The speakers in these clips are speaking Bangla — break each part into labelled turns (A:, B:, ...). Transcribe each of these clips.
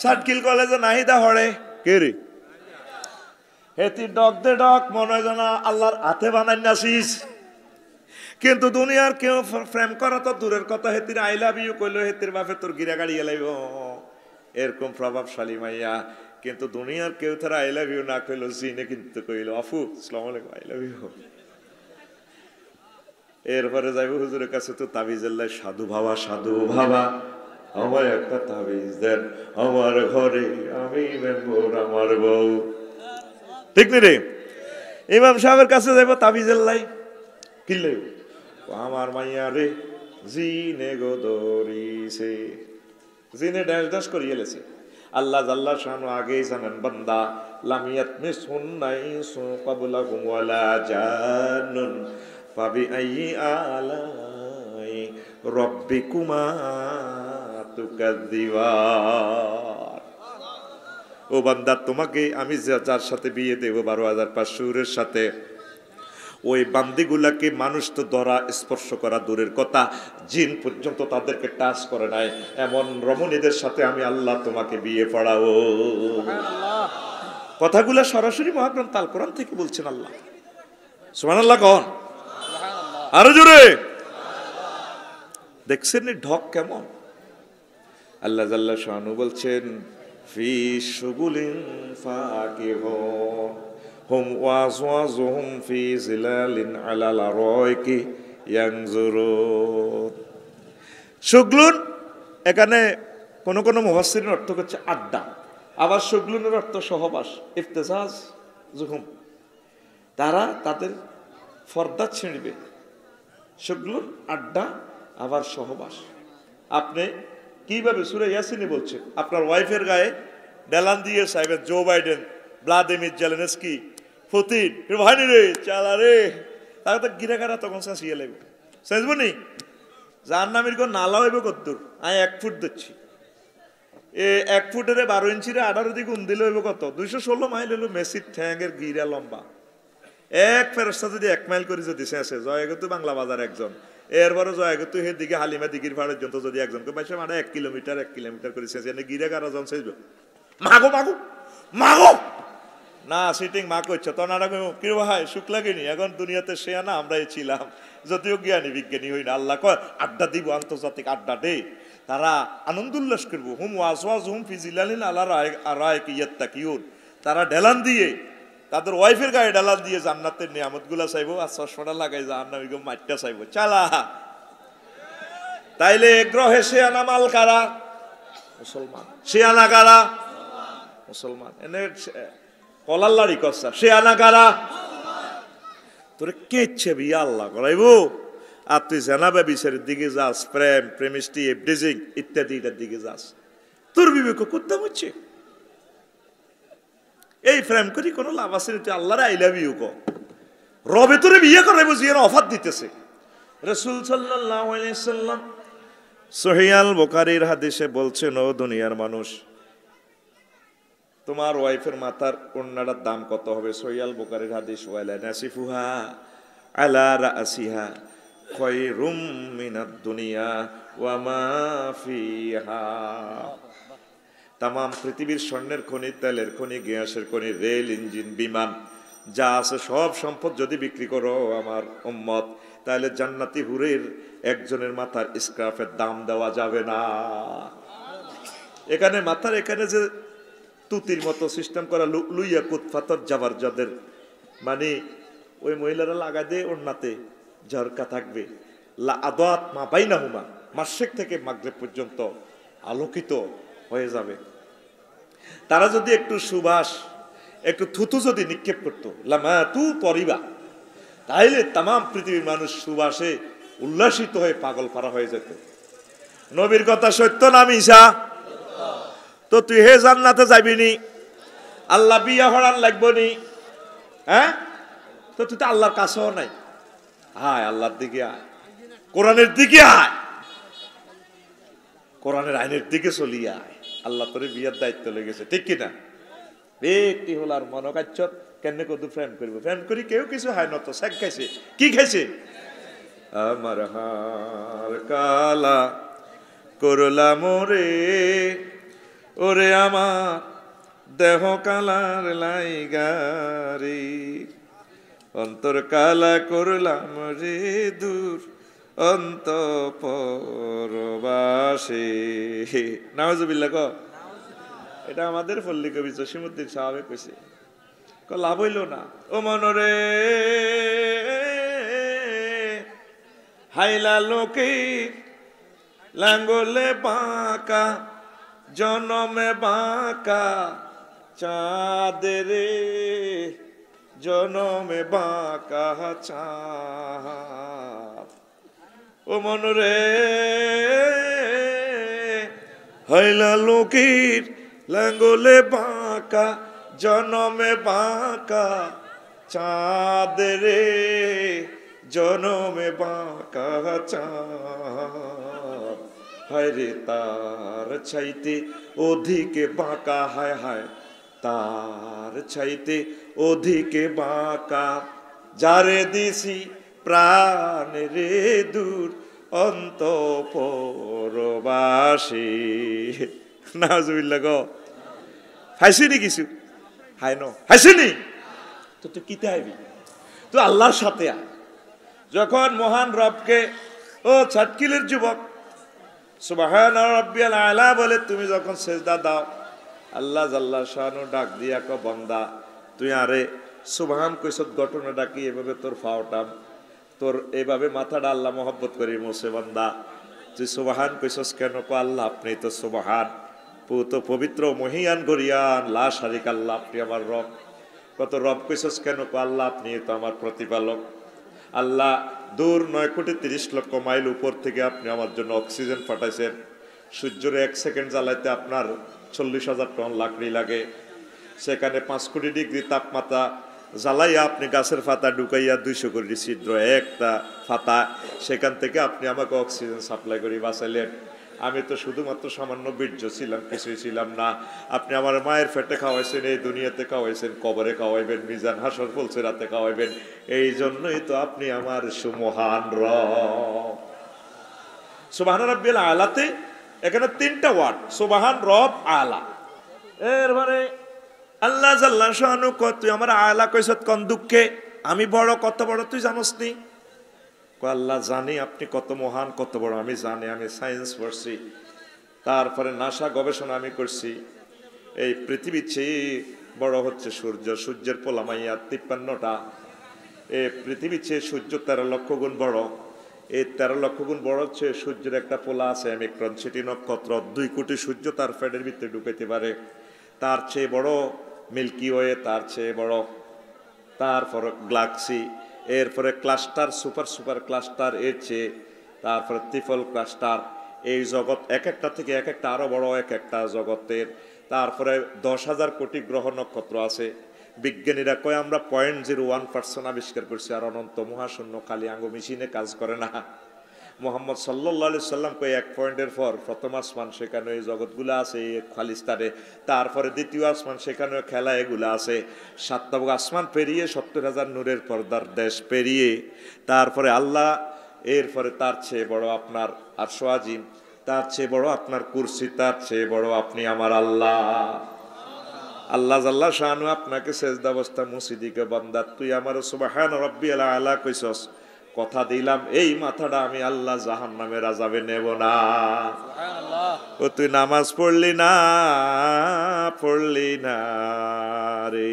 A: সাটকিল কলেজে নাহিদা হরে কে রে হেতি ডক দে ডক মনে হয় না আল্লাহর হাতে বানাই নাসিস কিন্তু দুনিয়ার কেউ ফ্রেম করা তো দূরের কথা হেতির আই লাভ ইউ কইলো হেতির বাপে তোর গিরা গাড়ি এলাইব এরকম প্রভাবশালী মাইয়া কিন্তু দুনিয়ার কেউ তারা আই লাভ ইউ না কইলো জিনে কিন্তু কইল আফু সালাম আলাইকুম আই লাভ ইউ এরপরে যাইব হুজুরের কাছে তো তাবিজ আল্লাহ সাধু ভাবা সাধু ভাবা আমার একটা তাবিজ দেন আমার ঘরে আমি মেম্বর আমার বউ ঠিক নি রে ইমাম সাহেবের কাছে যাইব তাবিজের লাই কিনলে আমার মাইয়া রে জিনে গো দরিছে জিনে ড্যাশ ড্যাশ করিয়ে এলেছে আল্লাহ জাল্লা শানু আগে জানেন বান্দা লামিয়াত মিস নাই সু কাবুলা গুমওয়ালা জানুন পাবি আই আলাই রব্বিকুমা ও বান্দা তোমাকে আমি যার সাথে বিয়ে বারো হাজার সাথে ওই বান্দিগুলাকে মানুষ তো ধরা স্পর্শ করা দূরের কথা জিন পর্যন্ত তাদেরকে টাচ করে নাই এমন রমণীদের সাথে আমি আল্লাহ তোমাকে বিয়ে পড়াবো কথাগুলা সরাসরি মহাপ্রাণ কোরআন থেকে বলছেন আল্লাহ সুমান আল্লাহ কন আরো জোরে দেখছেন ঢক কেমন আল্লাহ জাল্লা শাহানু বলছেন ফি সুগুলিন হুম ওয়াজ ওয়াজ হুম ফি জিলালিন আলাল রয় কি শুগলুন এখানে কোন কোন মুহাসির অর্থ হচ্ছে আড্ডা আবার শুগলুনের অর্থ সহবাস ইফতেজাজ জুহুম তারা তাদের ফর্দা ছিঁড়বে শুগলুন আড্ডা আবার সহবাস আপনি কিভাবে সুরে ইয়াসিনে বলছে আপনার ওয়াইফের গায়ে ডেলান দিয়ে সাহেবের Joe Biden Vladimir Zelensky Putin ভাইনি রে চালা রে তাকে তো গিরা গাড়া তখন শাসিয়ে লাগবে শেষবো নি যার নামের কোন নালা হইবে কদ্দুর আমি এক ফুট দিচ্ছি এ এক ফুটের বারো ইঞ্চির আঠারো দিকে উন দিলে হইবে কত দুইশো ষোলো মাইল হইলো মেসির ঠ্যাঙের গিরা লম্বা এক ফেরস্তা যদি এক মাইল করে যদি শেষে জয় তো বাংলা বাজার একজন এরপরে যায় তুই সেদিকে হালিমা দিঘির ফাড়ের জন্য যদি একজনকে পাইছে মানে এক কিলোমিটার এক কিলোমিটার করে শেষ এনে গিরে কারা জন মাগো মাগো মাগো না সিটিং মা করছে তো না কি ভাই সুখ লাগেনি এখন দুনিয়াতে সে না আমরাই ছিলাম যদিও জ্ঞানী বিজ্ঞানী হই না আল্লাহ কয় আড্ডা দিব আন্তর্জাতিক আড্ডা দে তারা আনন্দ উল্লাস করবো হুম ওয়াজ ওয়াজ হুম ফিজিলালিন আল্লাহ রায় রায় কি ইয়াত্তা কিউর তারা ঢেলান দিয়ে তাদের ওয়াইফের গায়ে ডালা দিয়ে জান্নাতের নিয়ামত গুলা চাইবো আর চশমাটা লাগাই জাহান্নামি গো মাঠটা চাইবো চালা তাইলে গ্রহে শিয়ানা মাল কারা মুসলমান শিয়ানা কারা মুসলমান এনে কলার লাড়ি করছা শিয়ানা কারা তোরে কে ইচ্ছে বিয়া আল্লাহ করাইব আর তুই জানাবে বিচারের দিকে যাস প্রেম প্রেমিস্টি এফডিজিং ইত্যাদি এটার দিকে যাস তোর বিবেক করতে হচ্ছে এই প্রেম করি কোনো লাভ আছে তুই আল্লাহরে আই লাভ ইউ ক রবে তোরে বিয়ে করে বুঝি এর অফার দিতেছে রসুল সাল্লাম সহিয়াল বোকারির হাদিসে বলছেন ও দুনিয়ার মানুষ তোমার ওয়াইফের মাথার কন্যাটার দাম কত হবে সহিয়াল বোকারির হাদিস ওয়ালা নাসিফুহা আলা রাসিহা খয়রুম মিনাদ দুনিয়া ওয়া মা ফিহা তাম পৃথিবীর স্বর্ণের খনি তেলের খনি গ্যাসের খনি রেল ইঞ্জিন বিমান যা আছে সব সম্পদ যদি বিক্রি করো আমার উম্মত তাহলে জান্নাতি হুরের একজনের মাথার স্ক্রাফের দাম দেওয়া যাবে না এখানে মাথার এখানে যে তুতির মতো সিস্টেম করা লুইয়া কুৎফাতর যাবার যাদের মানে ওই মহিলারা লাগা দেয় অন্যতে ঝরকা থাকবে আদাত মা বাইনা হুমা মাসিক থেকে মাগরে পর্যন্ত আলোকিত হয়ে যাবে তারা যদি একটু সুবাস একটু থুতু যদি নিক্ষেপ করতো লামা তু পরিবা তাইলে তাম পৃথিবীর মানুষ সুবাসে উল্লাসিত হয়ে পাগল করা হয়ে যেত নবীর কথা সত্য না মিশা তো তুই হে জান্নাতে যাবি নি আল্লাহ বিয়া হরান লাগবো নি হ্যাঁ তো তুই তো আল্লাহর কাছেও নাই হায় আল্লাহর দিকে আয় কোরআনের দিকে আয় কোরআনের আইনের দিকে চলিয়ে আয় আল্লাহ তোর বিয়ের দায়িত্ব লেগেছে ঠিক কিনা ব্যক্তি হল আর মনকাচ্ছ কেনে কত ফ্রেম করবো ফ্রেম করি কেউ কিছু হয় না তো শেখ খাইছে কি খাইছে আমার হার কালা করলা মোরে ওরে আমার দেহ কালার লাইগারি অন্তর কালা করলাম রে দূর অন্তপরবাসী ক এটা আমাদের পল্লী কবি জসিমুদ্দিন সাহাবে কইছে ক লাভ হইল না ও মনরে হাইলা লোকে লাঙ্গলে বাঁকা জনমে বাঁকা চাঁদের জনমে বাঁকা চা ও মন রে হইলা লোকির লাঙ্গলে বাঁকা জনমে বাঁকা চাঁদ রে জনমে বাঁকা চাঁদ হায় রে তার ছাইতে অধিকে বাঁকা হায় হায় তার ছাইতে অধিকে বাঁকা যারে দিছি প্রাণ রে দূর অন্তপরবাসী নাজবিল্লা গ হাসিনি কিছু হাই ন হাসিনি তো তুই কিতে আইবি তুই আল্লাহর সাথে আ যখন মহান রবকে ও ছাটকিলের যুবক সুবাহান রব্বিয়াল আলা বলে তুমি যখন সেজদা দাও আল্লাহ জাল্লা শাহানু ডাক দিয়া ক বন্দা তুই আরে সুবাহান কৈছত ঘটনা ডাকি এভাবে তোর ফাওটাম তোর এভাবে মাথাটা আল্লাহ মহব্বত করি মুসেবান্দা তুই সুবাহান কইসস কেন কো আল্লাহ আপনি তো সুবাহান পুত পবিত্র মহিয়ান গরিয়ান লা শারিক আল্লাহ আপনি আমার রব কত রব কইসস কেন কো আল্লাহ আপনি তো আমার প্রতিপালক আল্লাহ দূর নয় কোটি তিরিশ লক্ষ মাইল উপর থেকে আপনি আমার জন্য অক্সিজেন পাঠাইছেন সূর্যের এক সেকেন্ড জ্বালাইতে আপনার চল্লিশ হাজার টন লাকড়ি লাগে সেখানে পাঁচ কোটি ডিগ্রি তাপমাত্রা জ্বালাইয়া আপনি গাছের ফাতা ঢুকাইয়া দুইশো করে ছিদ্র একটা ফাতা সেখান থেকে আপনি আমাকে অক্সিজেন সাপ্লাই করে বাঁচাইলেন আমি তো শুধুমাত্র সামান্য বীর্য ছিলাম কিছুই ছিলাম না আপনি আমার মায়ের ফেটে খাওয়াইছেন এই দুনিয়াতে খাওয়াইছেন কবরে খাওয়াইবেন মিজান হাসর বলছে রাতে খাওয়াইবেন এই জন্যই তো আপনি আমার সুমহান র সুবাহান রব্বিল আলাতে এখানে তিনটা ওয়ার্ড সুবাহান রব আলা এরপরে আল্লাহ জাল্লা সহানু ক তুই আমার আয়লা কৈছত কন দুঃখে আমি বড় কত বড় তুই জানস নি আল্লাহ জানি আপনি কত মহান কত বড় আমি জানি আমি সায়েন্স পড়ছি তারপরে নাসা গবেষণা আমি করছি এই পৃথিবীর চেয়ে বড় হচ্ছে সূর্য সূর্যের পোলামাইয়া তিপ্পান্নটা এ পৃথিবীর চেয়ে সূর্য তেরো লক্ষ গুণ বড় এই তেরো লক্ষ গুণ বড় হচ্ছে সূর্যের একটা পোলা আছে আমি অ্যামিক্রন সেটি নক্ষত্র দুই কোটি সূর্য তার ফ্যাডের ভিতরে ঢুকাইতে পারে তার চেয়ে বড় মিল্কি ওয়ে তার চেয়ে বড় তারপর গ্লাক্সি এরপরে ক্লাস্টার সুপার সুপার ক্লাস্টার এর চেয়ে তারপরে ত্রিফল ক্লাস্টার এই জগৎ এক একটা থেকে এক একটা আরও বড় এক একটা জগতের তারপরে দশ হাজার কোটি গ্রহ নক্ষত্র আছে বিজ্ঞানীরা কয় আমরা পয়েন্ট জিরো ওয়ান পার্সেন্ট আবিষ্কার করছি আর অনন্ত মহাশূন্য কালী আঙ্গ মেশিনে কাজ করে না মোহাম্মদ সাল্লি সাল্লাম কয়ে এক পয়েন্টের পর প্রথম আসমান সেখানে এই জগৎগুলো আছে খালিস্তানে তারপরে দ্বিতীয় আসমান সেখানে খেলা এগুলো আছে সাতটা আসমান পেরিয়ে সত্তর হাজার নূরের পর্দার দেশ পেরিয়ে তারপরে আল্লাহ এরপরে তার চেয়ে বড় আপনার আর সোয়াজিম তার চেয়ে বড় আপনার কুরসি তার চেয়ে বড় আপনি আমার আল্লাহ আল্লাহ জাল্লা শাহানু আপনাকে শেষ দাবস্থা মুসিদিকে বন্দার তুই আমার সুবাহান রব্বি আল্লাহ আল্লাহ কইসস কথা দিলাম এই মাথাটা আমি আল্লাহ জাহান নামে রাজাবে নেব না ও তুই নামাজ পড়লি না পড়লি না রে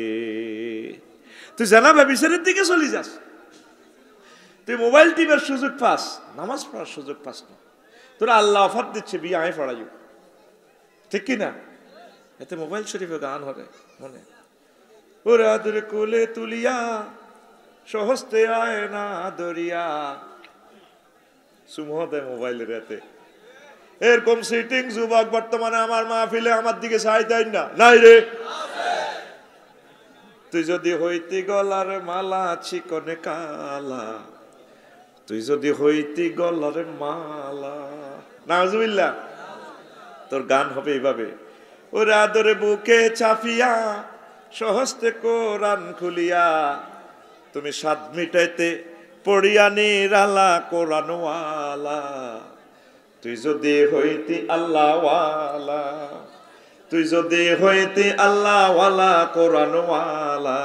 A: তুই জানা ব্যবিচারের দিকে চলে যাস তুই মোবাইল টিপের সুযোগ পাস নামাজ পড়ার সুযোগ পাস না তোরা আল্লাহ অফার দিচ্ছে বিয়ে আমি পড়াই ঠিক কি না এতে মোবাইল শরীফে গান হবে মনে ওরা তোর কোলে তুলিয়া সহস্তে আয় না দরিয়া সুমহ দেয় মোবাইল রাতে এরকম সিটিং যুবক বর্তমানে আমার ফিলে আমার দিকে দেয় না নাই রে তুই যদি হইতি গলার মালা চিকনে কালা তুই যদি হইতি গলার মালা নাজুবিল্লা তোর গান হবে এইভাবে ওরা আদরে বুকে চাপিয়া সহস্তে কোরআন খুলিয়া তুমি সাত মিটাইতে পড়িয়ানি রালা কোরআনওয়ালা তুই যদি হইতি আল্লাহওয়ালা তুই যদি হইতি আল্লাহওয়ালা কোরআনওয়ালা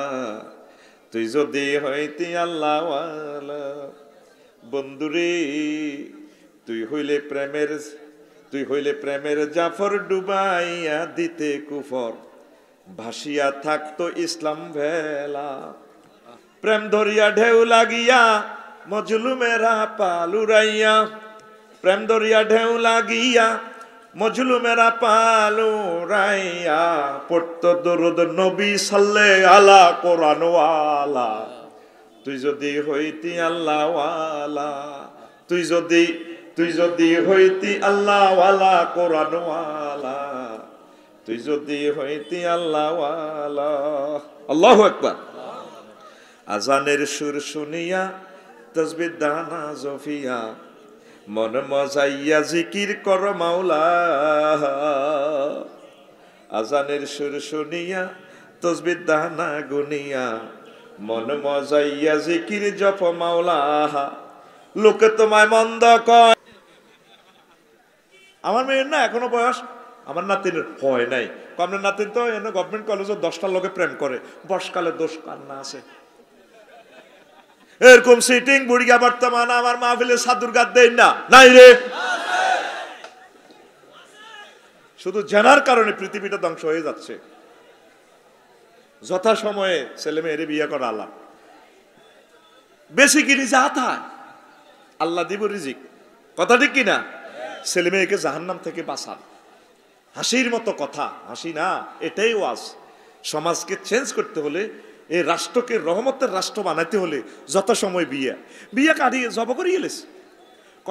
A: তুই যদি হইতি আল্লাহওয়ালা বন্ধুরে তুই হইলে প্রেমের তুই হইলে প্রেমের জাফর ডুবাইয়া দিতে কুফর ভাসিয়া থাকতো ইসলাম ভেলা প্রেম ধরিয়া ঢেউ লাগিয়া মজলুমেরা পালুরাইয়া প্রেম ধরিয়া ঢেউ লাগিয়া মজলুমেরা পালুরাইয়া পড়তো দরুদ নবী সাল্লে আলা কোরআন আলা তুই যদি হইতি আল্লাহ আলা তুই যদি তুই যদি হইতি আল্লাহ আলা কোরআন আলা তুই যদি হইতি আল্লাহ আলা আল্লাহ একবার আজানের সুর শুনিয়া তসবির দানা জফিয়া মন মজাইয়া জিকির কর মাওলা আজানের সুর শুনিয়া তসবির দানা গুনিয়া মন মজাইয়া জিকির জপ মাওলা লোকে তোমায় মন্দ কয় আমার মেয়ের না এখনো বয়স আমার নাতির হয় নাই কমলে নাতিন তো এনে গভর্নমেন্ট কলেজে দশটা লোকে প্রেম করে বসকালে দোষ কান্না আছে এরকম সিটিং বুড়িয়া বর্তমান আমার মাহফিলে সাদুর গাদ দেন না নাই রে শুধু জানার কারণে পৃথিবীটা ধ্বংস হয়ে যাচ্ছে যথা সময়ে ছেলে মেয়েরে বিয়ে করা আল্লাহ বেশি কিনি যা যাহা আল্লাহ দিব রিজিক কথা ঠিক কিনা ছেলে মেয়েকে জাহান্নাম থেকে বাঁচান হাসির মতো কথা হাসি না এটাই ওয়াজ সমাজকে চেঞ্জ করতে হলে এই রাষ্ট্রকে রহমতের রাষ্ট্র বানাতে হলে যত সময় বিয়া বিয়া কাটিয়ে জব করিয়ে এলেছে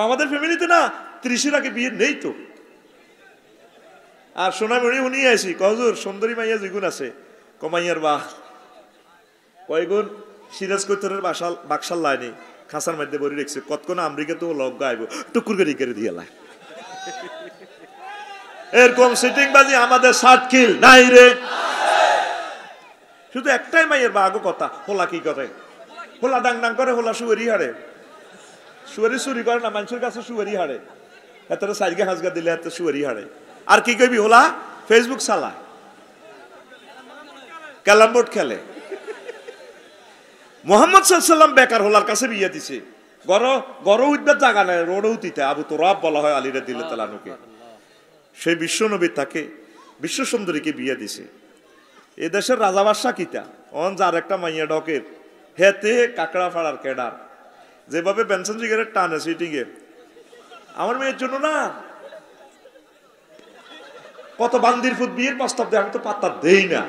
A: আমাদের ফ্যামিলিতে না ত্রিশের আগে বিয়ে নেই তো আর সোনা মেড়ি উনি আসি কজুর সুন্দরী মাইয়া যেগুন আছে কমাইয়ার বাহ কয়গুণ সিরাজ কৈতরের বাসাল বাকশাল লাইনে খাঁচার মধ্যে বলি রেখছে কতক্ষণ আমেরিকা তো লগ গাইব টুকুর করে করে দিয়ে লাই এরকম সিটিং বাজি আমাদের সাত কিল নাই রে শুধু একটাই মাইয়ের বাঘও কথা হোলা কি করে হোলা ডাং ডাং করে হোলা সুয়েরি হারে সুয়েরি সুরি করে না মানুষের কাছে সুয়েরি হারে এতটা সাইজকে হাজগা দিলে এত সুয়েরি হারে আর কি কবি হোলা ফেসবুক সালা ক্যালাম বোর্ড খেলে মোহাম্মদ সাল্লাম বেকার হোলার কাছে বিয়ে দিছে গর গর উঠবার জাগা নাই রোড উতিতে আবু রব বলা হয় আলিরা দিলে তালানুকে সেই বিশ্বনবী তাকে বিশ্ব সুন্দরীকে বিয়ে দিছে এদেশের রাজা বাদশাহ কিতা অন যার একটা মাইয়া ডকের হেতে কাকড়া ফাড়ার কেডার যেভাবে পেনশন সিগারেট টানে এ আমার মেয়ের জন্য না কত বান্দির ফুট বিয়ের প্রস্তাব দেয় আমি তো পাত্তা দেই না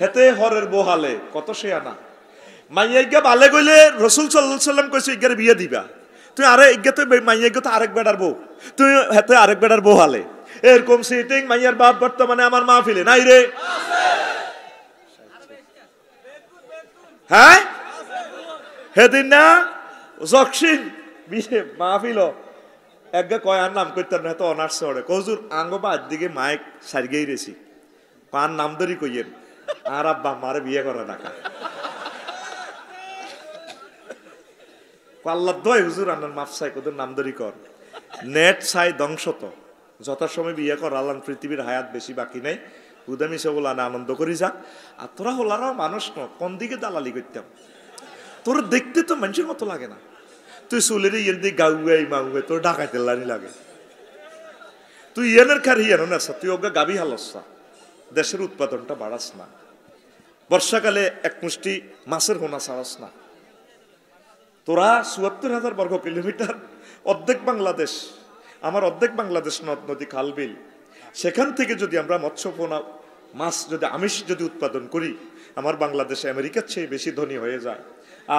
A: হেতে হরের বোহালে কত সে আনা মাইয়া গিয়া বালে গইলে রসুল সাল্লাম কইছে ইগারে বিয়ে দিবা তুই আরে এগিয়ে তুই মাইয়া গিয়ে তো আরেক বেড়ার বউ তুই হেতে হ্যাঁ, আরেক বেড়ার বউ হালে এরকম সিটিং মাইয়ার বাপ বর্তমানে আমার মা ফিলে নাই রে হ্যাঁ হেদিন না জকসিন বিশে মা ফিল একগে কয়ার নাম করতাম না তো অনার্স ওরে কজুর আঙ্গ বাদ দিকে মাইক সারগেই রেছি পান নাম ধরি কইয়েন আর আব্বা মারে বিয়ে করা না আল্লাহ দয় হুজুর আন্নার মাফ চাই নাম দরি কর নেট চাই ধ্বংসত তো যথাসময় বিয়ে কর আল্লাহ পৃথিবীর হায়াত বেশি বাকি নেই উদামি সে বলানে আনন্দ করি যাক আর তোরা হলারাও মানুষ ন কোন দিকে দালালি করতাম তোর দেখতে তো মানুষের মতো লাগে না তুই চুলের ইয়ের দিয়ে গাউয়ে মাউয়ে তোর ডাকাইতে লানি লাগে তুই ইয়েনের খার হিয়ানো না তুই ওকে গাবি হালস দেশের উৎপাদনটা বাড়াস না বর্ষাকালে এক মুষ্টি মাছের হোনা ছাড়াস না তোরা চুয়াত্তর হাজার বর্গ কিলোমিটার অর্ধেক বাংলাদেশ আমার অর্ধেক বাংলাদেশ নদ নদী খালবিল সেখান থেকে যদি আমরা মৎস্য পোনা মাছ যদি আমিষ যদি উৎপাদন করি আমার বাংলাদেশ আমেরিকার চেয়ে বেশি ধনী হয়ে যায়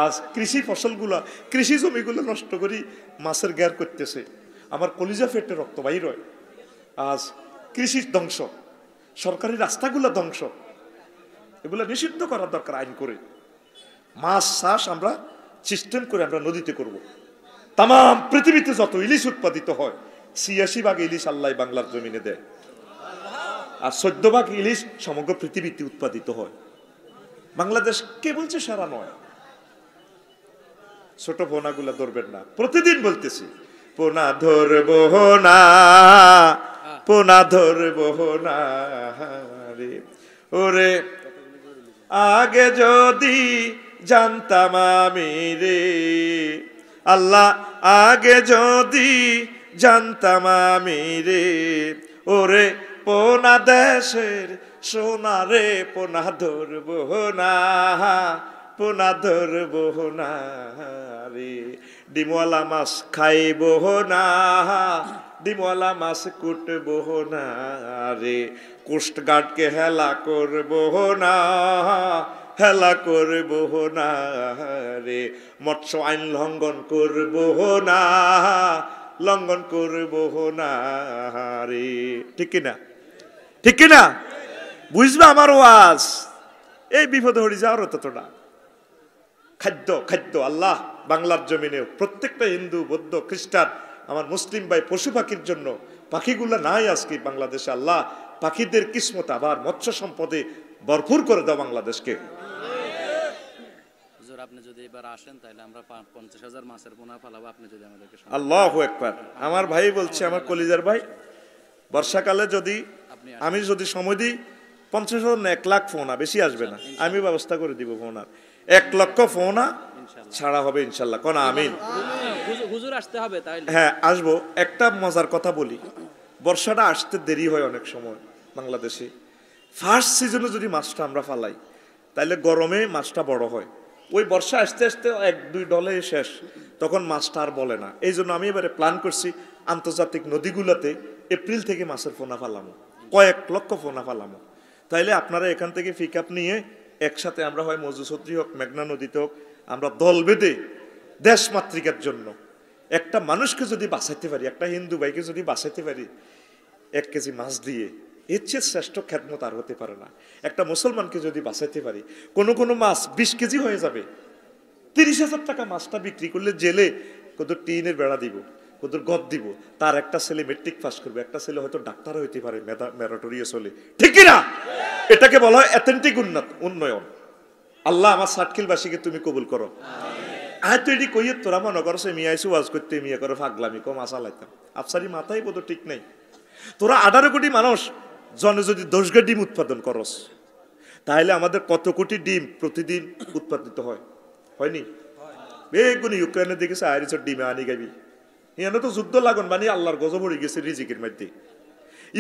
A: আজ কৃষি ফসলগুলা কৃষি জমিগুলো নষ্ট করি মাছের গ্যার করতেছে আমার কলিজা ফেটে রক্ত বাহির হয় আজ কৃষির ধ্বংস সরকারি রাস্তাগুলো ধ্বংস এগুলো নিষিদ্ধ করার দরকার আইন করে মাছ চাষ আমরা সিস্টেম করে আমরা নদীতে করব। তাম পৃথিবীতে যত ইলিশ উৎপাদিত হয় ছিয়াশি ভাগ ইলিশ আল্লাহ বাংলার জমিনে দেয় আর চোদ্দ ভাগ ইলিশ সমগ্র পৃথিবীতে উৎপাদিত হয় বাংলাদেশ কে বলছে সারা নয় ছোট গুলা ধরবেন না প্রতিদিন বলতেছি পোনা ধরব না পোনা ধরব না রে ওরে আগে যদি জানতাম আমি রে আল্লাহ আগে যদি জানতাম আমি রে ওরে পোনা দেশের রে পোনা ধরব না পোনা ধরব না রে ডিমলা মাছ খাইব না ডিমলা মাছ কুটব না রে কোস্টগার্ডকে হেলা করব না হেলা করব না রে মৎস্য আইন লঙ্ঘন করব না লঙ্ঘন করব না রে ঠিক কিনা ঠিক কিনা বুঝবে আমার ওয়াজ এই বিপদে হরি যাওয়ার ততটা খাদ্য খাদ্য আল্লাহ বাংলার জমিনে প্রত্যেকটা হিন্দু বৌদ্ধ খ্রিস্টান আমার মুসলিম ভাই পশু পাখির জন্য পাখিগুলো নাই আজকে বাংলাদেশে আল্লাহ পাখিদের কিসমত আবার মৎস্য সম্পদে ভরপুর করে দাও বাংলাদেশকে আপনি যদি এবার আসেন তাহলে আমরা পঞ্চাশ হাজার মাছের পোনা ফালাবো আপনি যদি আমাদেরকে আল্লাহ একবার আমার ভাই বলছে আমার কলিজার ভাই বর্ষাকালে যদি আমি যদি সময় দিই পঞ্চাশ হাজার না এক লাখ ফোনা বেশি আসবে না আমি ব্যবস্থা করে দিব ফোনার এক লক্ষ ফোনা ছাড়া হবে ইনশাল্লাহ কোন আমিন হুজুর আসতে হবে হ্যাঁ আসবো একটা মজার কথা বলি বর্ষাটা আসতে দেরি হয় অনেক সময় বাংলাদেশে ফার্স্ট সিজনে যদি মাছটা আমরা ফালাই তাহলে গরমে মাছটা বড় হয় ওই বর্ষা আসতে আসতে এক দুই ডলে শেষ তখন মাছটা আর বলে না এই জন্য আমি এবারে প্ল্যান করছি আন্তর্জাতিক নদীগুলোতে এপ্রিল থেকে মাছের ফোনা ফালামো কয়েক লক্ষ ফোনা ফালামো তাইলে আপনারা এখান থেকে পিক আপ নিয়ে একসাথে আমরা হয় মজুসত্রী হোক মেঘনা নদীতে হোক আমরা দল বেঁধে দেশ মাতৃকার জন্য একটা মানুষকে যদি বাঁচাইতে পারি একটা হিন্দু ভাইকে যদি বাঁচাইতে পারি এক কেজি মাছ দিয়ে এর চেয়ে শ্রেষ্ঠ খ্যাতমত আর হতে পারে না একটা মুসলমানকে যদি বাঁচাইতে পারি কোনো কোনো মাছ বিশ কেজি হয়ে যাবে তিরিশ হাজার টাকা মাছটা বিক্রি করলে জেলে কত টিনের বেড়া দিব ওদের গদ দিব তার একটা ছেলে মেট্রিক পাস করবে একটা ছেলে হয়তো ডাক্তার হইতে পারে ম্যারাটোরিয়া চলে ঠিকই না এটাকে বলা হয় অ্যাথেন্টিক উন্নত উন্নয়ন আল্লাহ আমার ষাটকিলবাসীকে তুমি কবুল করো আয় তো এটি কইয়ে তোরা মনে করো সে মিয়াইসু ওয়াজ করতে মিয়া করো ফাগলামি কম আশা লাইতাম আফসারি মাথায় বোধ ঠিক নেই তোরা আঠারো কোটি মানুষ জনে যদি দশগা ডিম উৎপাদন করস তাহলে আমাদের কত কোটি ডিম প্রতিদিন উৎপাদিত হয় হয়নি বেগুনি ইউক্রেনে দেখেছে আইরিস ডিমে আনি গাবি এখানে তো যুদ্ধ লাগন মানে আল্লাহর গজব হয়ে গেছে রিজিকের মধ্যে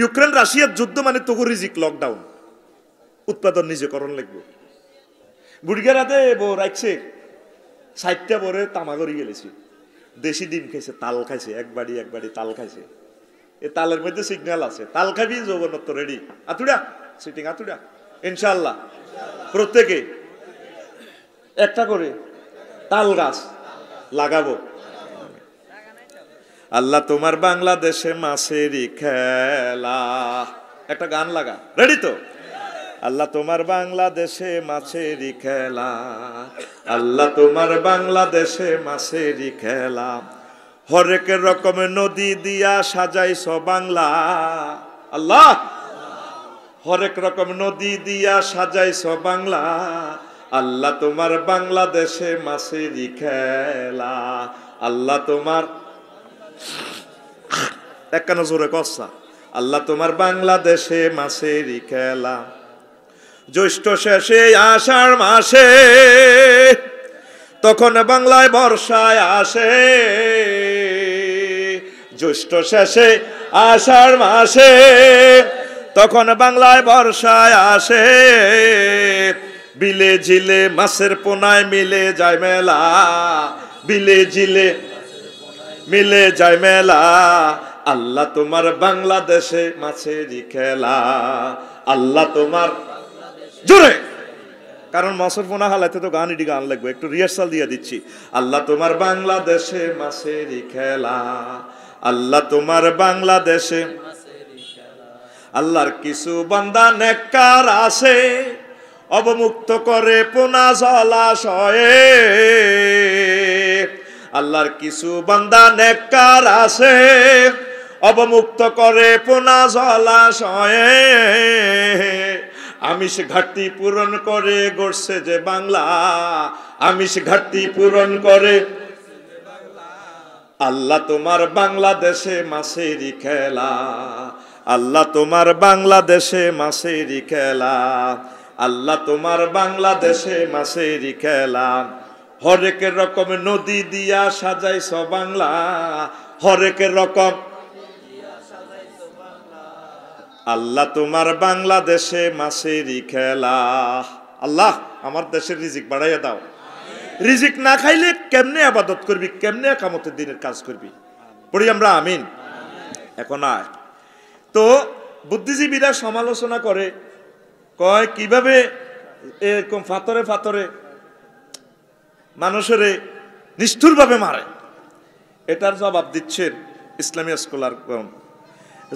A: ইউক্রেন রাশিয়ার যুদ্ধ মানে তবু রিজিক লকডাউন উৎপাদন নিজে করণ লাগবে বুড়িগারাতে বউ রাখছে ষাটটা বরে তামাগরি গেলেছি দেশি ডিম খাইছে তাল খাইছে একবারই একবারই তাল খাইছে এ তালের মধ্যে সিগন্যাল আছে তাল খাবি যৌবনত্ব রেডি আতুড়া সিটিং আতুড়া ইনশাল্লাহ প্রত্যেকে একটা করে তাল গাছ লাগাবো আল্লাহ তোমার বাংলাদেশে মাসেরই খেলা একটা গান লাগা রেডি তো আল্লাহ তোমার বাংলাদেশে মাছেরই খেলা আল্লাহ তোমার বাংলাদেশে মাছেরই খেলা হরেক রকমের নদী দিয়া সাজাইছ বাংলা আল্লাহ হরেক রকম নদী দিয়া সাজাইছ বাংলা আল্লাহ তোমার বাংলাদেশে মাসেরি খেলা আল্লাহ তোমার একানো জোরে কসা আল্লাহ তোমার বাংলাদেশে মাসেরি খেলা জ্যৈষ্ঠ শেষে আষাঢ় মাসে তখন বাংলায় বর্ষায় আসে জ্যৈষ্ঠ শেষে আষাঢ় মাসে তখন বাংলায় বর্ষায় আসে বিলে জিলে মাছের পোনায় মিলে যায় মেলা বিলে জিলে মিলে যায় মেলা আল্লাহ তোমার বাংলাদেশে মাছেরই খেলা আল্লাহ তোমার জোরে কারণ মাছের পোনা হালাইতে তো গান এটি গান লাগবে একটু রিহার্সাল দিয়ে দিচ্ছি আল্লাহ তোমার বাংলাদেশে মাছেরই খেলা আল্লাহ তোমার বাংলাদেশে আল্লাহর কিছু বান্দা নেককার আছে অবমুক্ত করে পোনা জলাশয়ে আল্লাহর কিছু বান্দা নেককার আছে অবমুক্ত করে পোনা জলাশয়ে আমিষ ঘাটতি পূরণ করে গড়ছে যে বাংলা আমিষ ঘাটতি পূরণ করে আল্লাহ তোমার বাংলাদেশে মাসেরই খেলা আল্লাহ তোমার বাংলাদেশে মাসেরই খেলা আল্লাহ তোমার বাংলাদেশে মাসেরই খেলা হরেক রকম নদী দিয়া সাজাইছ বাংলা হরেক রকম আল্লাহ তোমার বাংলাদেশে মাসেরই খেলা আল্লাহ আমার দেশের রিজিক বাড়াইয়া দাও রিজিক না খাইলে কেমনে আবাদত করবি কেমনে একামতের দিনের কাজ করবি পড়ি আমরা আমিন এখন আর তো বুদ্ধিজীবীরা সমালোচনা করে কয় কিভাবে এরকম ফাতরে ফাতরে মানুষের নিষ্ঠুরভাবে মারে এটার জবাব দিচ্ছেন ইসলামী কম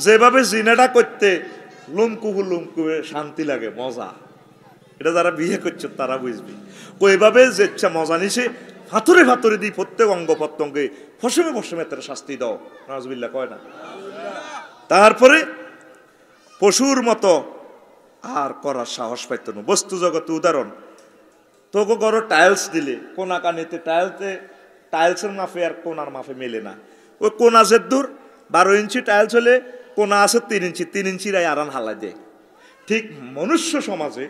A: যেভাবে জিনাটা করতে লুমকুহু লুমকুয়ে শান্তি লাগে মজা এটা যারা বিয়ে করছে তারা বুঝবে এভাবে যে মজা নিছে ফাতরে ফাতরে দিই প্রত্যেক অঙ্গ প্রত্যঙ্গে ফসমে ফসমে তারা শাস্তি দাও নাজবিল্লা কয় না তারপরে পশুর মতো আর করার সাহস পাইত না বস্তু জগতে উদাহরণ তোকে ঘরো টাইলস দিলে কোনা কানেতে টাইলসে টাইলসের মাফে আর কোনার মাফে মেলে না ওই কোনা যে দূর বারো ইঞ্চি টাইলস হলে কোনা আছে তিন ইঞ্চি তিন ইঞ্চিরাই আরান হালাই দেয় ঠিক মনুষ্য সমাজে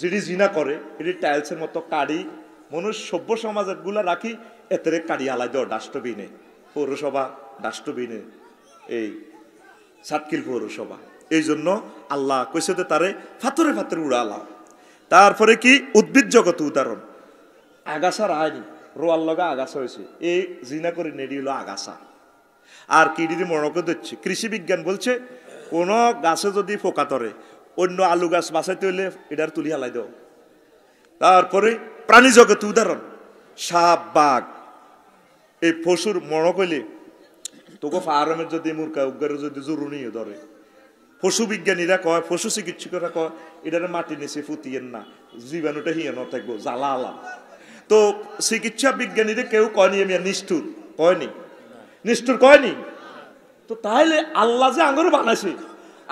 A: জিডি জিনা করে এটি টাইলসের মতো কাড়ি মানুষ সভ্য সমাজের গুলা রাখি এতে কাড়ি আলাই দেওয়া ডাস্টবিনে পৌরসভা ডাস্টবিনে এই সাতকিল পৌরসভা এই জন্য আল্লাহ কৈসতে তারে ফাতরে ফাতরে উড়ালা তারপরে কি উদ্ভিদ জগত উদাহরণ আগাছা রায়নি রোয়ার লগা আগাছা হয়েছে এই জিনা করে নেডি হলো আগাছা আর দিদি মনকে দিচ্ছে কৃষি বিজ্ঞান বলছে কোনো গাছে যদি ফোকা ধরে অন্য আলু গাছ বাঁচাইতে হইলে এটার তুলি হালাই দাও তারপরে প্রাণী জগতে উদাহরণ সাপ বাঘ এই পশুর মনে কইলে তোকে ফার্মের যদি মূর্খা উগারে যদি জরুরি ধরে পশু বিজ্ঞানীরা কয় পশু চিকিৎসকরা কয় এটার মাটি নিচে ফুতিয়েন না জীবাণুটা হিয়ানো থাকবো জ্বালা আলা তো চিকিৎসা বিজ্ঞানীদের কেউ কয়নি আমি নিষ্ঠুর কয়নি নিষ্ঠুর কয়নি তো তাহলে আল্লাহ যে আঙুর বানাইছে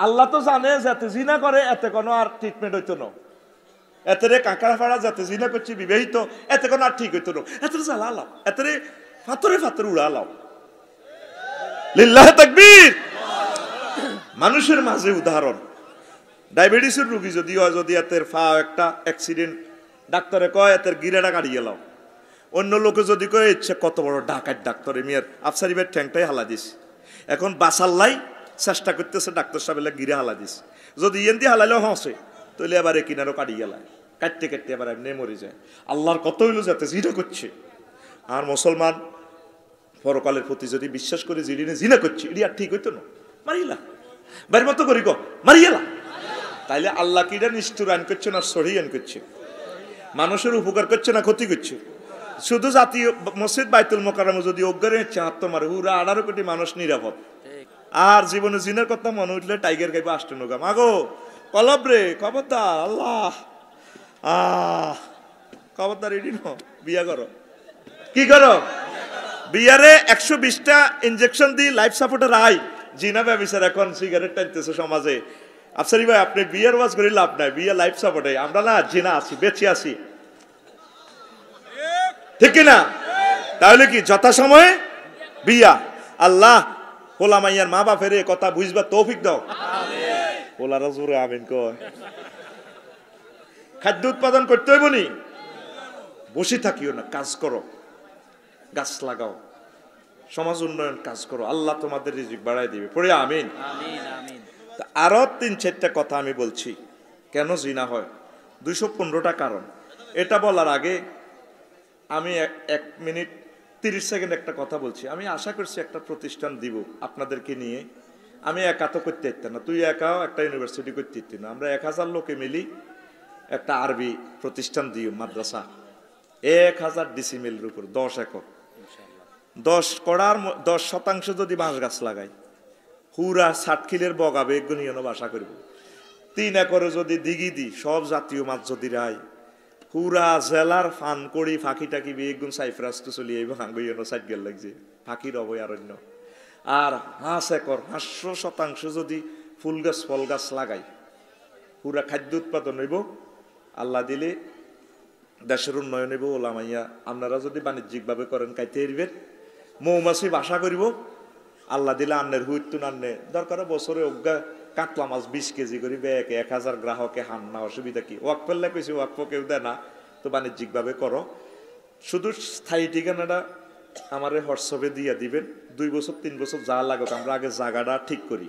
A: আল্লাহ তো জানে যাতে জিনা করে এতে কোনো আর ট্রিটমেন্ট হইতো না এতে কাঁকড়া ফাড়া যাতে জিনা করছে বিবাহিত এতে কোনো আর ঠিক হইতো না এত জ্বালা লাও এত ফাতরে ফাতরে উড়া লাও লিল্লাহ তাকবীর মানুষের মাঝে উদাহরণ ডায়াবেটিসের রুগী যদি হয় যদি এতের ফা একটা অ্যাক্সিডেন্ট ডাক্তারে কয় এতের গিরেটা কাটিয়ে লাও অন্য লোকে যদি কয় ইচ্ছে কত বড় ডাকাত ডাক্তার মেয়ের আফসারিবের ঠ্যাংটাই হালা দিস এখন বাসাল্লাই চেষ্টা করতেছে ডাক্তার সাহেবের গিরে হালা দিস যদি ইয়েন দিয়ে হালাইলেও হাসে তাহলে আবার এ কিনারও কাটি গেলায় কাটতে কাটতে আবার এমনি মরে যায় আল্লাহর কত হইলো যাতে জিনা করছে আর মুসলমান পরকালের প্রতি যদি বিশ্বাস করে জিরিনে জিনা করছে এটি আর ঠিক হইতো না মারিলা বাড়ি মতো করি গো মারিয়েলা তাইলে আল্লাহ কিরা নিষ্ঠুর আইন করছে না সরি আইন করছে মানুষের উপকার করছে না ক্ষতি করছে শুধু জাতীয় মসজিদ বাইতুল মোকারমে যদি অজ্ঞানের চাহাত্তর মারে হুরা আঠারো কোটি মানুষ নিরাপদ আর জীবনে জিনের কথা মনে উঠলে টাইগার গাইবো আষ্ট নোগা আগো কলব রে কবরদা আল্লাহ আহ কবরদার এডি ন বিয়া করো কি করো বিয়ারে একশো বিশটা ইনজেকশন দিয়ে লাইফ সাপোর্টে আই জিনা ব্যবসার এখন সিগারেট টানতেছে সমাজে আফসারি ভাই আপনি বিয়ের ওয়াজ করে লাভ নাই বিয়ে লাইফ সাপোর্টে আমরা না জিনা আছি বেঁচে আছি ঠিক কিনা তাহলে কি যথাসময়ে বিয়া আল্লাহ হোলা মাইয়ার মা বাপের কথা বুঝবা তৌফিক দাও হোলারা জোরে আমিন কয় খাদ্য উৎপাদন করতে হইব নি বসে থাকিও না কাজ করো গাছ লাগাও সমাজ উন্নয়ন কাজ করো আল্লাহ তোমাদের রিজিক বাড়াই দিবে পড়ে আমিন আরো তিন চারটা কথা আমি বলছি কেন জিনা হয় দুইশো পনেরোটা কারণ এটা বলার আগে আমি এক মিনিট তিরিশ সেকেন্ড একটা কথা বলছি আমি আশা করছি একটা প্রতিষ্ঠান দিব আপনাদেরকে নিয়ে আমি একা তো করতে পারতাম না তুই একাও একটা ইউনিভার্সিটি করতে পারতি না আমরা এক হাজার লোকে মিলি একটা আরবি প্রতিষ্ঠান দিও মাদ্রাসা এক হাজার ডিসিমিলের উপর দশ একক দশ কড়ার দশ শতাংশ যদি বাঁশ গাছ লাগাই হুরা কিলের বগাবে এগুলো বাসা করব তিন একরে যদি দিঘি দিই সব জাতীয় মাছ যদি রায় পুরা জেলার ফান করি ফাঁকি টাকি বেগুন সাইফ্রাস তো চলি এইব হাঙ্গুই সাইড গেল লাগছে ফাঁকির অরণ্য আর হাঁস একর পাঁচশো শতাংশ যদি ফুল গাছ ফল গাছ লাগাই পুরা খাদ্য উৎপাদন হইব আল্লাহ দিলে দেশের উন্নয়ন হইব ওলামাইয়া আপনারা যদি বাণিজ্যিকভাবে করেন কাইতে হেরবেন মৌমাছি বাসা করিব আল্লাহ দিলে আন্নের হুইতুন আন্নে দরকার বছরে অজ্ঞা কাতলা মাছ বিশ কেজি করে ব্যাগে এক হাজার গ্রাহকে হান না অসুবিধা কি ওয়াকফেল্লা ওয়াক ওয়াকফ কেউ দেয় না তো বাণিজ্যিকভাবে করো শুধু স্থায়ী ঠিকানাটা আমার হোয়াটসঅ্যাপে দিয়ে দিবেন দুই বছর তিন বছর যা লাগুক আমরা আগে জায়গাটা ঠিক করি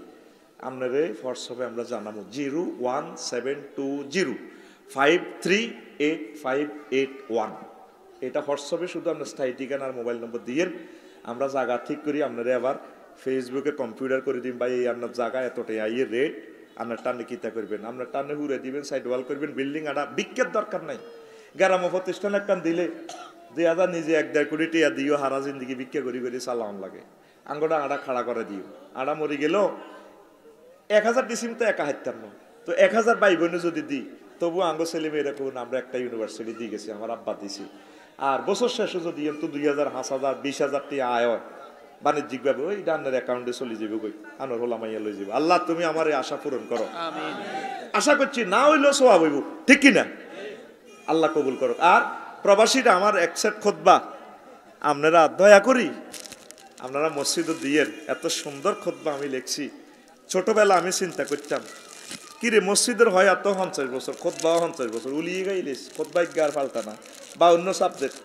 A: আপনারে হোয়াটসঅ্যাপে আমরা জানাবো zero one seven two zero five three eight five eight one এটা হোয়াটসঅ্যাপে শুধু আপনার স্থায়ী ঠিকানার মোবাইল নম্বর দিয়ে আমরা জায়গা ঠিক করি আপনারা আবার ফেসবুকে কম্পিউটার করে দিন ভাই এই আপনার জায়গা এতটাই আইয়ে রেট আপনার টানে কিতা করবেন আপনার টানে ঘুরে দিবেন সাইড ওয়াল করবেন বিল্ডিং আনা বিক্ষের দরকার নাই গ্রাম প্রতিষ্ঠান একটা দিলে দুই হাজার নিজে এক দেড় কোটি টিয়া দিও হারা জিন্দিগি ভিক্ষা করি করে চালান লাগে আঙ্গটা আড়া খাড়া করে দিও আড়া মরি গেল এক হাজার ডিসিম তো একা হাত না তো এক হাজার বাই বোনে যদি দিই তবু আঙ্গ ছেলে মেয়েরা কোন আমরা একটা ইউনিভার্সিটি দিয়ে গেছি আমার আব্বা দিছি আর বছর শেষে যদি তো দুই হাজার হাঁস হাজার বিশ হাজার টি আয় হয় বাণিজ্যিকভাবে ওই ডান্নার অ্যাকাউন্টে চলে যাবে কই আনোর হোলা মাইয়া লই যাবে আল্লাহ তুমি আমার এই আশা পূরণ করো আশা করছি না হইলেও সোয়াব হইব ঠিক কিনা আল্লাহ কবুল করো আর প্রবাসীরা আমার একসেট খোদবা আপনারা দয়া করি আপনারা মসজিদ দিয়েন এত সুন্দর খোদবা আমি লিখছি ছোটবেলা আমি চিন্তা করতাম কিরে মসজিদের হয় এত পঞ্চাশ বছর খোদবাও পঞ্চাশ বছর উলিয়ে গাইলিস বাই গার পাল্টা না বা অন্য সাবজেক্ট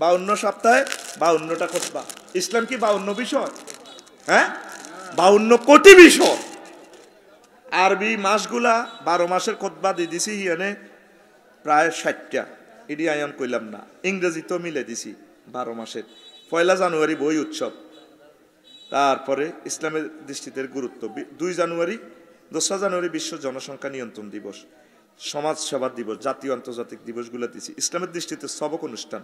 A: বা অন্য সপ্তাহে বা অন্যটা খোঁজবা ইসলাম কি বা অন্য বিষয় হ্যাঁ বা অন্য কোটি বিষয় আরবি মাসগুলা বারো মাসের খোঁজবা দিয়ে দিছি হিয়ানে প্রায় ষাটটা ইডি আয়ন কইলাম না ইংরেজি তো মিলে দিছি বারো মাসের পয়লা জানুয়ারি বই উৎসব তারপরে ইসলামের দৃষ্টিতে গুরুত্ব দুই জানুয়ারি দোসরা জানুয়ারি বিশ্ব জনসংখ্যা নিয়ন্ত্রণ দিবস সমাজ সেবা দিবস জাতীয় আন্তর্জাতিক দিবসগুলো দিছি ইসলামের দৃষ্টিতে সবক অনুষ্ঠান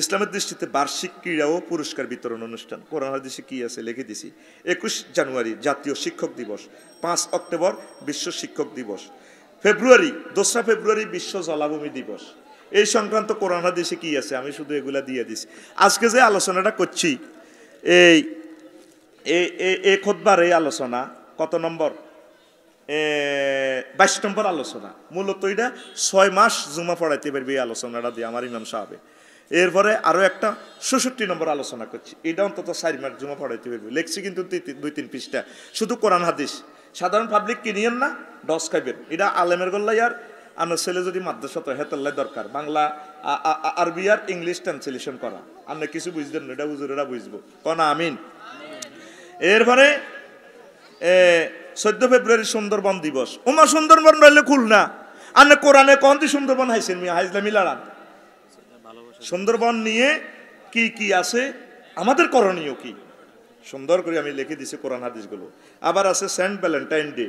A: ইসলামের দৃষ্টিতে বার্ষিক ক্রীড়া ও পুরস্কার বিতরণ অনুষ্ঠান কোরআন হাদিসে কী আছে লিখে দিছি একুশ জানুয়ারি জাতীয় শিক্ষক দিবস পাঁচ অক্টোবর বিশ্ব শিক্ষক দিবস ফেব্রুয়ারি দোসরা ফেব্রুয়ারি বিশ্ব জলাভূমি দিবস এই সংক্রান্ত কোরআন হাদিসে কী আছে আমি শুধু এগুলা দিয়ে দিছি আজকে যে আলোচনাটা করছি এই এ খোদবার এই আলোচনা কত নম্বর বাইশ নম্বর আলোচনা মূলত এটা ছয় মাস জুমা পড়াইতে পারবে এই আলোচনাটা দিয়ে আমার ইমাম সাহেব এরপরে আরও একটা ষষট্টি নম্বর আলোচনা করছি এটা অন্তত চার মার্ক জমা পড়াইতে পারবে লেখছি কিন্তু দুই তিন পিসটা শুধু কোরআন হাদিস সাধারণ পাবলিক কিনিয়েন না ডস খাইবেন এটা আলেমের গল্লাই আর আনার ছেলে যদি মাদ্রাসা তো হেতাল্লাই দরকার বাংলা আরবি আর ইংলিশ ট্রান্সলেশন করা আমরা কিছু বুঝতেন এটা বুঝুরেরা বুঝবো কনা আমিন এরপরে চোদ্দ ফেব্রুয়ারি সুন্দরবন দিবস ওমা সুন্দরবন রইলে খুলনা আনে কোরআনে কন্তি সুন্দরবন হাইছেন মিয়া হাইজলা মিলারান সুন্দরবন নিয়ে কি কি আছে আমাদের করণীয় কি সুন্দর করে আমি লিখে দিছি কোরআন হাদিসগুলো আবার আছে সেন্ট ভ্যালেন্টাইন ডে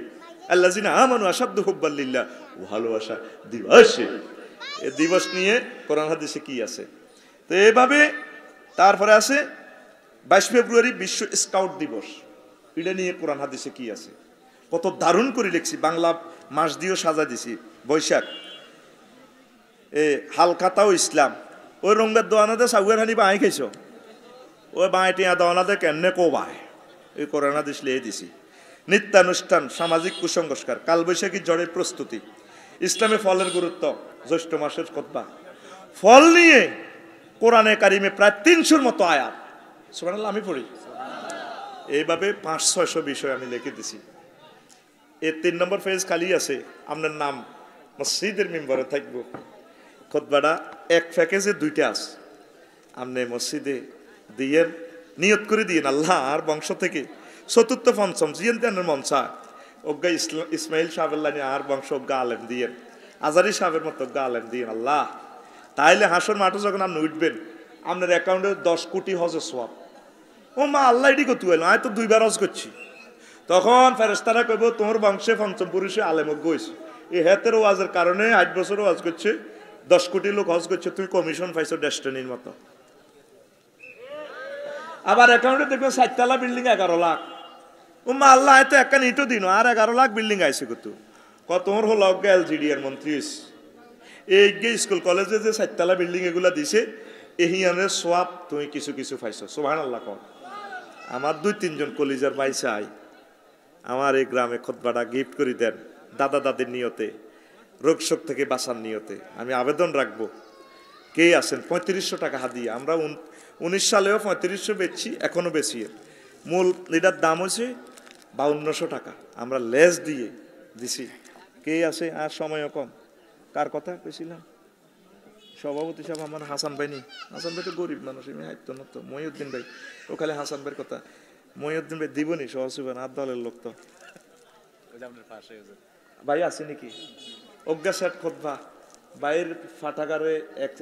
A: আল্লাহিনা আমানু আসাদ্দ হুব্বাল্লিল্লা ভালোবাসা দিবস এ দিবস নিয়ে কোরআন হাদিসে কি আছে তো এভাবে তারপরে আছে বাইশ ফেব্রুয়ারি বিশ্ব স্কাউট দিবস এটা নিয়ে কোরআন হাদিসে কি আছে কত দারুণ করে লিখছি বাংলা মাস দিয়েও সাজা দিছি বৈশাখ এ হালকাতাও ইসলাম ওই রঙের দোয়ানাতে সাউয়ের হানি বাঁই খাইছ ওই বাঁই টিয়া দোয়ানাতে কেমনে কো বাই ওই করোনা দিসলে দিছি নিত্যানুষ্ঠান সামাজিক কুসংস্কার বৈশাখী জড়ের প্রস্তুতি ইসলামে ফলের গুরুত্ব জ্যৈষ্ঠ মাসের খোদ্া ফল নিয়ে কোরআনে কারিমে প্রায় তিনশোর মতো আয়াত সুবহানাল্লাহ আমি পড়ি এইভাবে পাঁচ ছয়শো বিষয় আমি লিখে দিছি এর তিন নম্বর ফেজ খালি আছে আপনার নাম মসজিদের মেম্বারে থাকবো খোদবাটা এক প্যাকেজে দুইটা আছে আপনি মসজিদে দিয়ে নিয়ত করে দিয়ে আল্লাহ আর বংশ থেকে চতুর্থ পঞ্চম জিয়েন তেনের মন অজ্ঞা ইসলাম ইসমাইল সাহেবাল্লানি আর বংশ অজ্ঞা আলেম দিয়েন আজারি সাহেবের মতো অজ্ঞা আলেম দিয়েন আল্লাহ তাইলে হাসর মাঠে যখন আপনি উঠবেন আপনার অ্যাকাউন্টে দশ কোটি হজ সব ও মা আল্লাহ এটি করতে পারলাম আমি তো দুইবার হজ করছি তখন ফেরেস্তারা কইব তোমার বংশে পঞ্চম পুরুষে আলেমজ্ঞ হয়েছে এই হেতের ওয়াজের কারণে আট বছর ওয়াজ করছে দশ কোটি লোক হজ করছে তুমি কমিশন পাইছো ডেস্টনির মতো আবার অ্যাকাউন্টে দেখবেন সাততলা বিল্ডিং এগারো লাখ উম্মা আল্লাহ হয়তো একটা ইটো দিন আর এগারো লাখ বিল্ডিং আইছে কত কত ওর হল অজ্ঞা এলজিডি এর মন্ত্রী এই গে স্কুল কলেজে যে সাততলা বিল্ডিং এগুলা দিছে এই আনে সোয়াব তুমি কিছু কিছু পাইছো সোহান আল্লাহ কর আমার দুই তিনজন কলিজার পাইছে আই আমার এই গ্রামে খোদবাটা গিফট করি দেন দাদা দাদির নিয়তে রোগশোক থেকে বাঁচার নিয়তে আমি আবেদন রাখব কে আছেন পঁয়ত্রিশশো টাকা হাদিয়ে আমরা উনিশ সালেও পঁয়ত্রিশশো বেচছি এখনও বেশি মূল এটার দাম হচ্ছে বাউন্নশো টাকা আমরা লেজ দিয়ে দিছি কে আছে আর সময়ও কম কার কথা পেয়েছিলাম সভাপতি সাহেব আমার হাসান ভাই নেই হাসান ভাই তো গরিব মানুষ আমি হাইত্য নত্য মহিউদ্দিন ভাই ও খালি হাসান ভাইয়ের কথা মহিউদ্দিন ভাই দিবনি সহসিবেন আর দলের লোক তো ভাই আছে নাকি অজ্ঞাসাট খোদবা বাইর ফাটাগারে এক